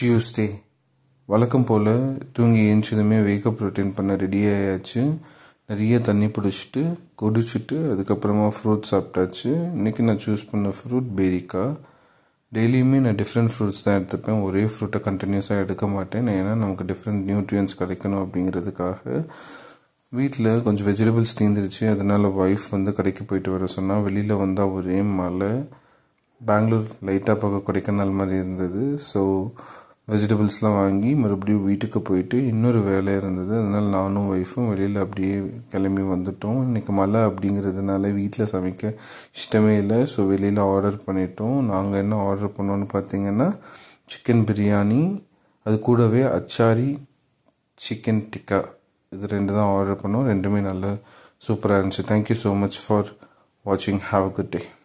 Tuesday வழக்கம் போல் தூங்கி ஏஞ்சதுமே வேக்கப் ரொட்டீன் பண்ண ரெடி ஆயாச்சு நிறைய தண்ணி பிடிச்சிட்டு குடிச்சிட்டு அதுக்கப்புறமா ஃப்ரூட்ஸ் சாப்பிட்டாச்சு இன்றைக்கி நான் சூஸ் பண்ண ஃப்ரூட் பேரிக்கா டெய்லியுமே நான் டிஃப்ரெண்ட் ஃப்ரூட்ஸ் தான் எடுத்துப்பேன் ஒரே ஃப்ரூட்டை கண்டினியூஸாக எடுக்க மாட்டேன் ஏன்னா நமக்கு டிஃப்ரெண்ட் நியூட்ரியன்ஸ் கிடைக்கணும் அப்படிங்கிறதுக்காக வீட்டில் கொஞ்சம் வெஜிடபிள்ஸ் தீந்துருச்சு அதனால் ஒய்ஃப் வந்து கடைக்கு போயிட்டு வர சொன்னால் வெளியில் வந்தால் ஒரே மழை பெங்களூர் லைட்டாக பார்க்க கொடைக்கானல் மாதிரி இருந்தது ஸோ வெஜிடபிள்ஸ்லாம் வாங்கி மறுபடியும் வீட்டுக்கு போயிட்டு இன்னொரு வேலை இருந்தது அதனால் நானும் ஒய்ஃபும் வெளியில் அப்படியே கிளம்பி வந்துட்டோம் இன்றைக்கி மழை அப்படிங்கிறதுனால வீட்டில் சமைக்க இஷ்டமே இல்லை ஸோ வெளியில் ஆர்டர் பண்ணிட்டோம் நாங்கள் என்ன ஆர்டர் பண்ணோன்னு பார்த்தீங்கன்னா சிக்கன் பிரியாணி அது கூடவே அச்சாரி சிக்கன் டிக்கா இது ரெண்டு தான் ஆர்டர் பண்ணோம் ரெண்டுமே நல்லா சூப்பராக இருந்துச்சு தேங்க்யூ ஸோ மச் ஃபார் வாட்சிங் ஹாவ் அ குட் டே